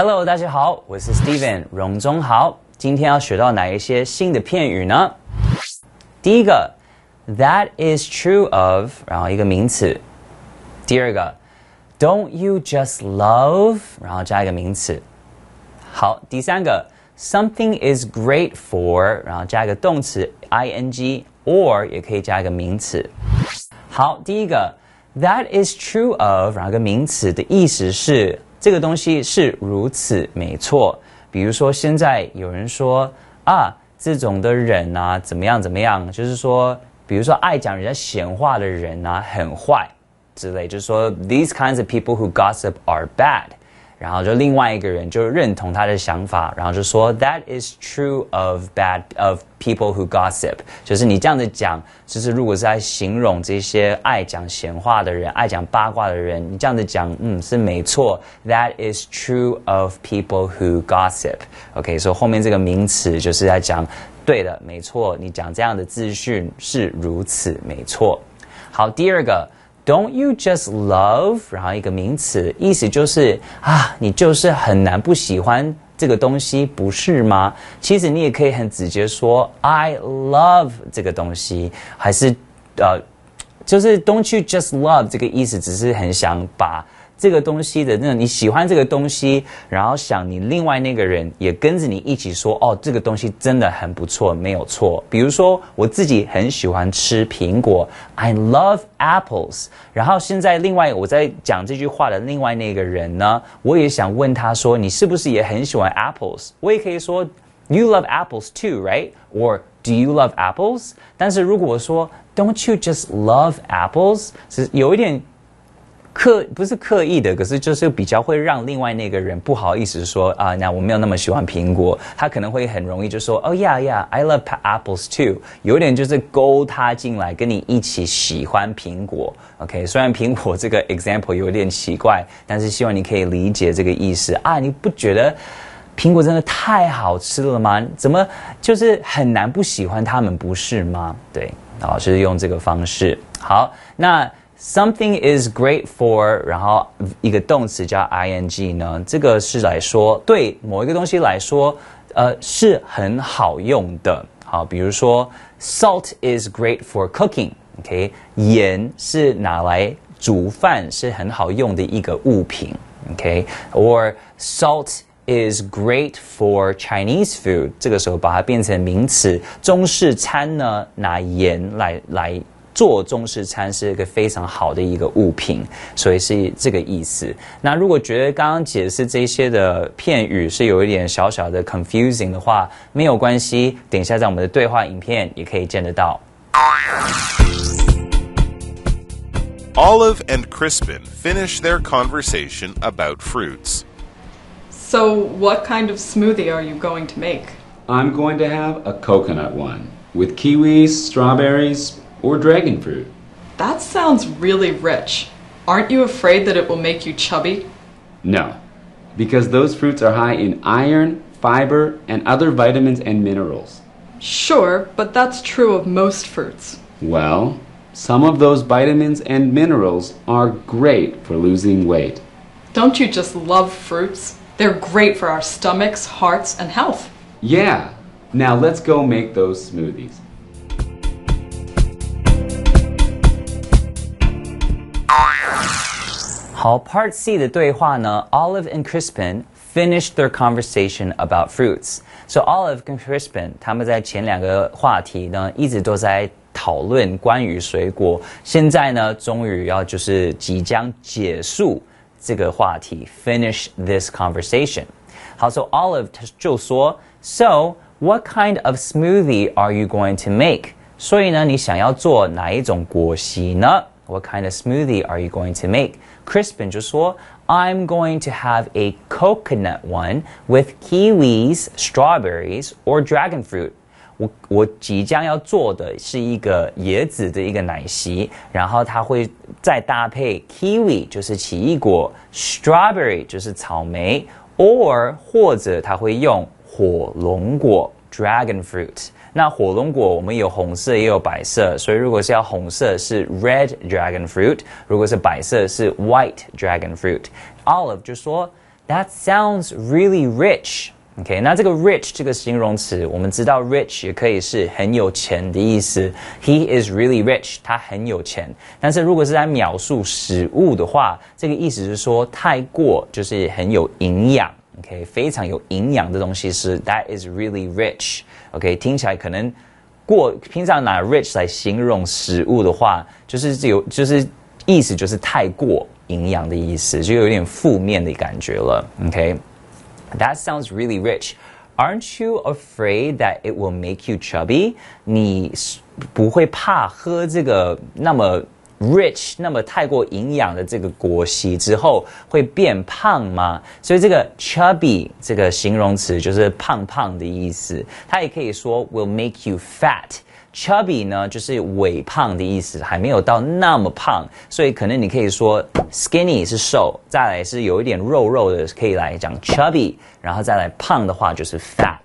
Hello，大家好，我是 Steven 荣宗豪。今天要学到哪一些新的片语呢？第一个，That is true of，然后一个名词。第二个，Don't you just love，然后加一个名词。好，第三个，Something is great for，然后加一个动词 ing，o r 也可以加一个名词。好，第一个，That is true of，然后个名词的意思是。这个东西是如此没错，比如说现在有人说啊，这种的人啊怎么样怎么样，就是说，比如说爱讲人家闲话的人啊很坏之类，就是说 these kinds of people who gossip are bad。然后就另外一个人就是认同他的想法，然后就说 "That is true of bad of people who gossip"，就是你这样子讲，就是如果是在形容这些爱讲闲话的人、爱讲八卦的人，你这样子讲，嗯，是没错。That is true of people who gossip。OK，所以后面这个名词就是在讲，对的，没错，你讲这样的资讯是如此，没错。好，第二个。Don't you just love，然后一个名词，意思就是啊，你就是很难不喜欢这个东西，不是吗？其实你也可以很直接说，I love 这个东西，还是，呃，就是 Don't you just love 这个意思，只是很想把。这个东西的，那你喜欢这个东西，然后想你另外那个人也跟着你一起说，哦，这个东西真的很不错，没有错。比如说我自己很喜欢吃苹果，I love apples。然后现在另外我在讲这句话的另外那个人呢，我也想问他说，你是不是也很喜欢 apples？我也可以说，You love apples too, right? Or do you love apples? 但是如果说，Don't you just love apples? 是有一点。刻不是刻意的，可是就是比较会让另外那个人不好意思说啊，那我没有那么喜欢苹果，他可能会很容易就说哦呀呀，I love apples too，有点就是勾他进来跟你一起喜欢苹果。OK，虽然苹果这个 example 有点奇怪，但是希望你可以理解这个意思啊，你不觉得苹果真的太好吃了吗？怎么就是很难不喜欢他们不是吗？对，老师用这个方式，好，那。Something is great for，然后一个动词加 ing 呢，这个是来说对某一个东西来说，呃，是很好用的。好，比如说，salt is great for cooking，OK，盐是拿来煮饭是很好用的一个物品，OK。Or salt is great for Chinese food，这个时候把它变成名词，中式餐呢，拿盐来来。做中式餐是一个非常好的一个物品，所以是这个意思。那如果觉得刚刚解释这些的片语是有一点小小的 confusing 的话，没有关系，等一下在我们的对话影片也可以见得到。o l i v e and Crispin finish their conversation about fruits. So, what kind of smoothie are you going to make? I'm going to have a coconut one with kiwis, strawberries. or dragon fruit. That sounds really rich. Aren't you afraid that it will make you chubby? No, because those fruits are high in iron, fiber, and other vitamins and minerals. Sure, but that's true of most fruits. Well, some of those vitamins and minerals are great for losing weight. Don't you just love fruits? They're great for our stomachs, hearts, and health. Yeah. Now let's go make those smoothies. 好，Part C 的对话呢，Olive and Crispin finished their conversation about fruits. So Olive and Crispin 他们在前两个话题呢，一直都在讨论关于水果。现在呢，终于要就是即将结束这个话题，finish this conversation. 好，So Olive 就说，So what kind of smoothie are you going to make? 所以呢，你想要做哪一种果昔呢？what kind of smoothie are you going to make? Crispin i am going to have a coconut one with kiwis, strawberries, or dragon fruit. 我我即将要做的是一个椰子的一个奶昔，然后它会再搭配 kiwi，就是奇异果，strawberry 就是草莓，or 或者它会用火龙果 dragon fruit。那火龙果我们有红色也有白色，所以如果是要红色是 red dragon fruit，如果是白色是 white dragon fruit。Olive 就说 That sounds really rich。OK，那这个 rich 这个形容词，我们知道 rich 也可以是很有钱的意思。He is really rich，他很有钱。但是如果是在描述食物的话，这个意思是说太过就是很有营养。Okay, OK，非常有营养的东西是 that is really rich。OK，听起来可能过平常拿 rich that sounds really rich. are not you afraid that it will make you chubby？你不会怕喝这个那么？Rich 那么太过营养的这个果昔之后会变胖吗？所以这个 chubby 这个形容词就是胖胖的意思，它也可以说 will make you fat。chubby 呢就是微胖的意思，还没有到那么胖，所以可能你可以说 skinny 是瘦，再来是有一点肉肉的可以来讲 chubby，然后再来胖的话就是 fat。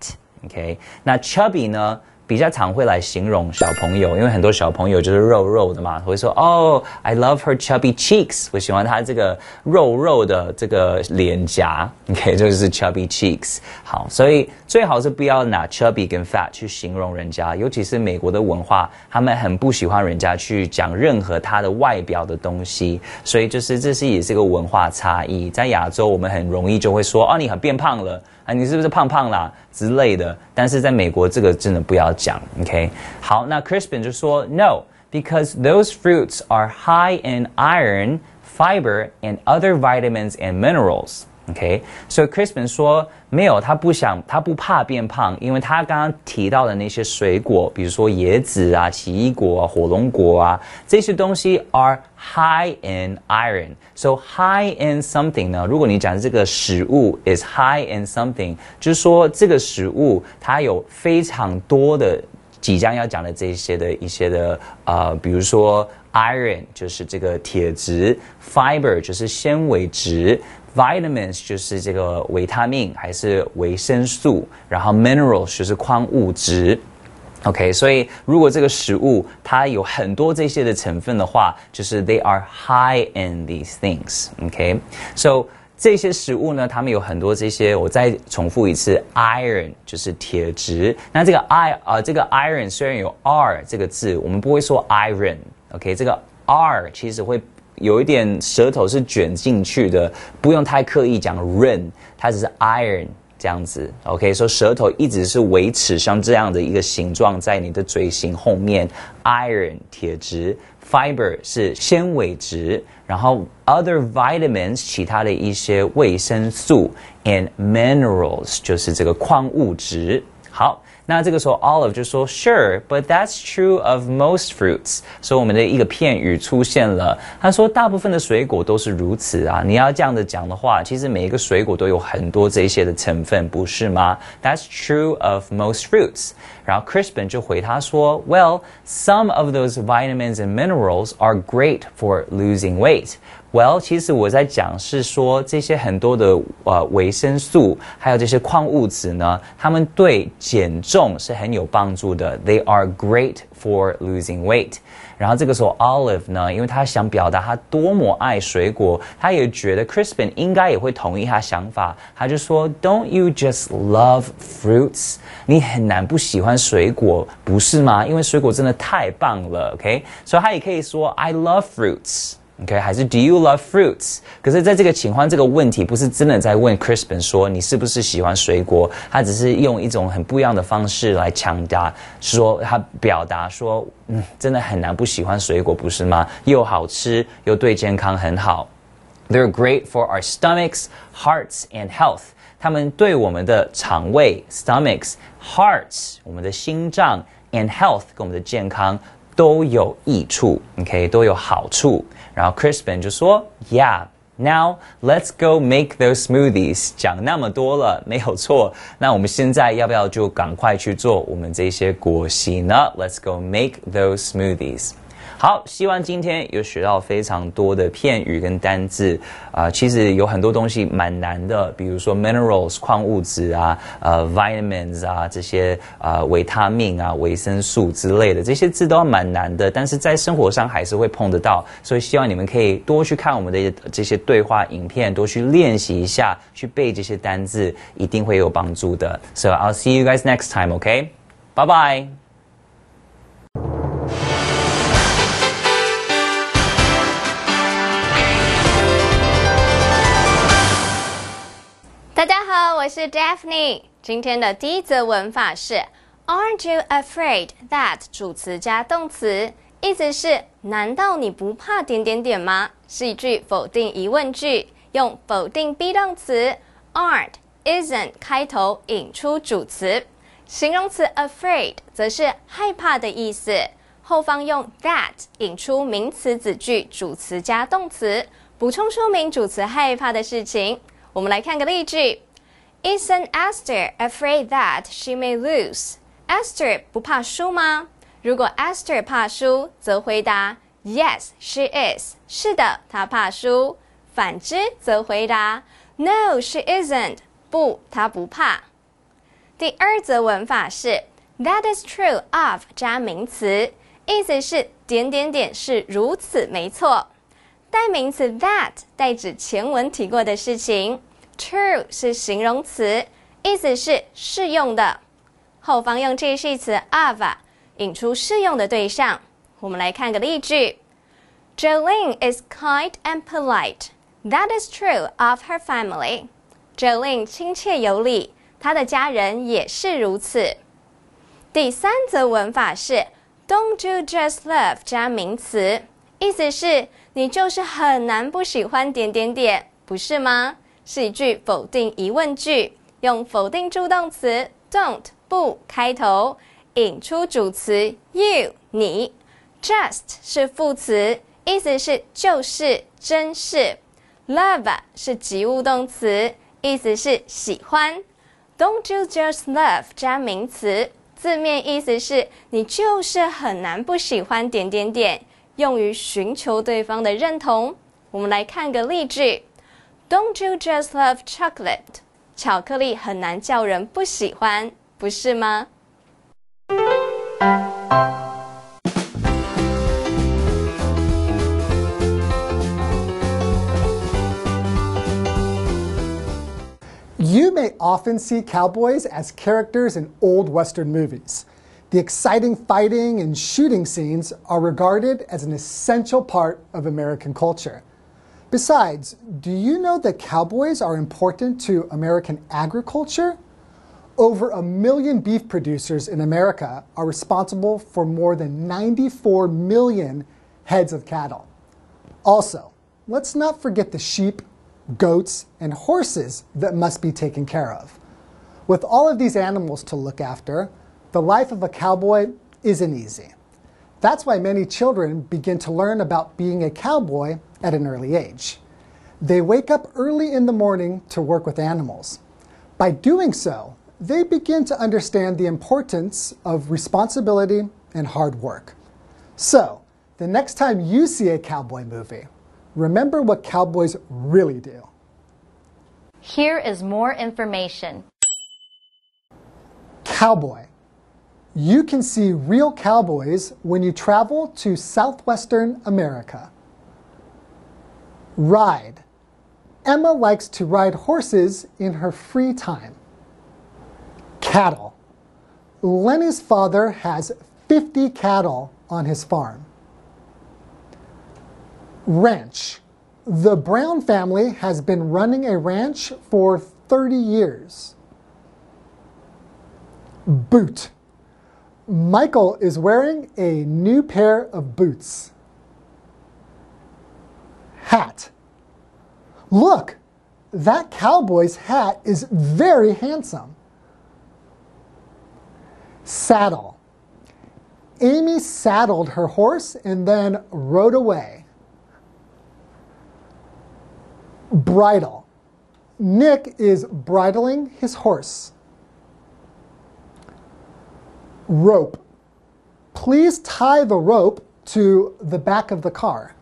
OK，那 chubby 呢？比较常会来形容小朋友，因为很多小朋友就是肉肉的嘛。会说，哦，I love her chubby cheeks，我喜欢她这个肉肉的这个脸颊。OK，就是 chubby cheeks。好，所以最好是不要拿 chubby 跟 fat 去形容人家，尤其是美国的文化，他们很不喜欢人家去讲任何他的外表的东西。所以就是这是也是个文化差异。在亚洲，我们很容易就会说，哦，你很变胖了。啊，你是不是胖胖啦之类的。但是在美国，这个真的不要讲，OK？好，那 Crispin 就说 No。because those fruits are high in iron, fiber, and other vitamins and minerals. OK，所以 Chrisman 说没有，他不想，他不怕变胖，因为他刚刚提到的那些水果，比如说椰子啊、奇异果啊、火龙果啊，这些东西 are high in iron。So high in something 呢？如果你讲这个食物 is high in something，就是说这个食物它有非常多的即将要讲的这些的一些的啊，比如说 iron 就是这个铁质，fiber 就是纤维质。Vitamins 就是这个维他命还是维生素，然后 minerals 就是矿物质，OK。所以如果这个食物它有很多这些的成分的话，就是 they are high in these things，OK。So 这些食物呢，它们有很多这些，我再重复一次，iron 就是铁质。那这个 i 啊，这个 iron 虽然有 r 这个字，我们不会说 iron，OK。这个 r 其实会。有一点舌头是卷进去的，不用太刻意讲 r i n 它只是 iron 这样子，OK，说舌头一直是维持像这样的一个形状在你的嘴型后面，iron 铁质，fiber 是纤维质，然后 other vitamins 其他的一些维生素，and minerals 就是这个矿物质，好。那这个时候 Olive 就说 Sure，but that's true of most fruits。所以我们的一个片语出现了。他说大部分的水果都是如此啊。你要这样的讲的话，其实每一个水果都有很多这些的成分，不是吗？That's true of most fruits。然后 Crispin 就回他说，Well，some of those vitamins and minerals are great for losing weight。well，其实我在讲是说这些很多的呃维生素，还有这些矿物质呢，它们对减重是很有帮助的。They are great for losing weight。然后这个时候，Olive 呢，因为她想表达她多么爱水果，她也觉得 Crispin 应该也会同意她想法。她就说：“Don't you just love fruits？你很难不喜欢水果，不是吗？因为水果真的太棒了。”OK，所以她也可以说：“I love fruits。” OK，还是 Do you love fruits？可是，在这个请欢这个问题，不是真的在问 Crispin 说你是不是喜欢水果，他只是用一种很不一样的方式来强调，说他表达说，嗯，真的很难不喜欢水果，不是吗？又好吃，又对健康很好。They're great for our stomachs, hearts, and health. 它们对我们的肠胃 （stomachs）、hearts（ and health 都有益处，OK，都有好处。然后 Crispin 就说，Yeah。Now let's go make those smoothies。讲那么多了，没有错。那我们现在要不要就赶快去做我们这些果昔呢？Let's go make those smoothies。好，希望今天有学到非常多的片语跟单字啊，其实有很多东西蛮难的，比如说 minerals 矿物质啊，呃 vitamins 啊，这些啊维他命啊维生素之类的，这些字都蛮难的，但是在生活上还是会碰得到，所以希望你们可以多去看我们的这些对话影片，多去练习一下，去背这些单字，一定会有帮助的。So I'll see you guys next time, OK? Bye bye. 我是 Daphne。今天的第一则文法是：Aren't you afraid that 主词加动词？意思是：难道你不怕点点点吗？是一句否定疑问句，用否定 be 动词 aren't isn't 开头引出主词，形容词 afraid 则是害怕的意思。后方用 that 引出名词子句，主词加动词补充说明主词害怕的事情。我们来看个例句。Isn't Esther afraid that she may lose? Esther 不怕输吗？如果 Esther 怕输，则回答 Yes, she is. 是的，她怕输。反之则回答 No, she isn't. 不，她不怕。第二则文法是 That is true of 加名词，意思是点点点是如此没错。代名词 That 代指前文提过的事情。True 是形容词，意思是适用的。后方用介系词 of 引出适用的对象。我们来看个例句：Jolene is kind and polite. That is true of her family. Jolene 亲切有礼，她的家人也是如此。第三则文法是 Don't you just love 加名词，意思是“你就是很难不喜欢点点点”，不是吗？是一句否定疑问句，用否定助动词 don't 不开头引出主词 you 你，just 是副词，意思是就是真是，love 是及物动词，意思是喜欢。Don't you just love 加名词，字面意思是你就是很难不喜欢点点点，用于寻求对方的认同。我们来看个例句。Don't you just love chocolate？巧克力很难叫人不喜欢，不是吗？You may often see cowboys as characters in old Western movies. The exciting fighting and shooting scenes are regarded as an essential part of American culture. Besides, do you know that cowboys are important to American agriculture? Over a million beef producers in America are responsible for more than 94 million heads of cattle. Also, let's not forget the sheep, goats, and horses that must be taken care of. With all of these animals to look after, the life of a cowboy isn't easy. That's why many children begin to learn about being a cowboy at an early age. They wake up early in the morning to work with animals. By doing so, they begin to understand the importance of responsibility and hard work. So, the next time you see a cowboy movie, remember what cowboys really do. Here is more information. Cowboy. You can see real cowboys when you travel to southwestern America. Ride. Emma likes to ride horses in her free time. Cattle. Lenny's father has 50 cattle on his farm. Ranch. The Brown family has been running a ranch for 30 years. Boot. Michael is wearing a new pair of boots hat. Look, that cowboy's hat is very handsome. Saddle. Amy saddled her horse and then rode away. Bridle. Nick is bridling his horse. Rope. Please tie the rope to the back of the car.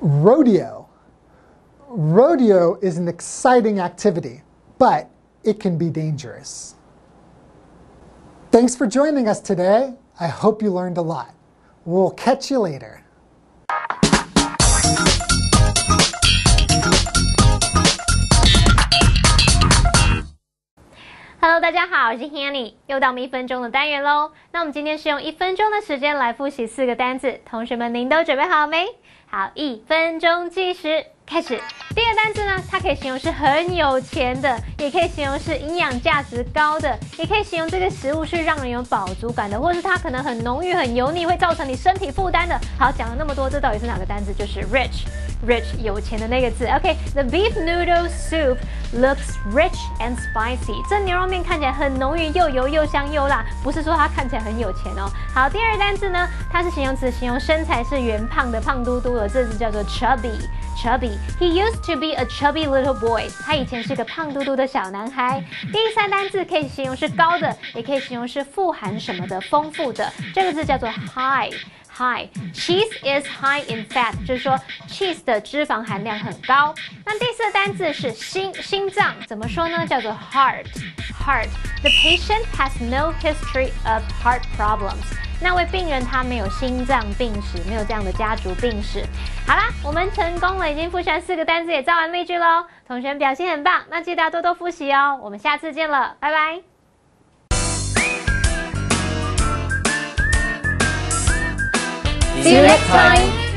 Rodeo. Rodeo is an exciting activity, but it can be dangerous. Thanks for joining us today. I hope you learned a lot. We'll catch you later. Hello，大家好，我是 Hanny，又到我们一分钟的单元喽。那我们今天是用一分钟的时间来复习四个单字，同学们您都准备好没？好，一分钟计时，开始。第一个单字呢，它可以形容是很有钱的，也可以形容是营养价值高的，也可以形容这个食物是让人有饱足感的，或者是它可能很浓郁、很油腻，会造成你身体负担的。好，讲了那么多，这到底是哪个单字？就是 rich。Rich，有钱的那个字。OK，the beef noodle soup looks rich and spicy。这牛肉面看起来很浓郁，又油又香又辣。不是说它看起来很有钱哦。好，第二单字呢，它是形容词，形容身材是圆胖的、胖嘟嘟的。这字叫做 chubby，chubby。He used to be a chubby little boy。他以前是一个胖嘟嘟的小男孩。第三单字可以形容是高的，也可以形容是富含什么的、丰富的。这个字叫做 high。High cheese is high in fat，就是说 cheese 的脂肪含量很高。那第四个单字是心心脏，怎么说呢？叫做 heart heart。The patient has no history of heart problems。那位病人他没有心脏病史，没有这样的家族病史。好啦，我们成功了，已经复习完四个单字，也造完例句喽。同学表现很棒，那记得要多多复习哦。我们下次见了，拜拜。See you next time.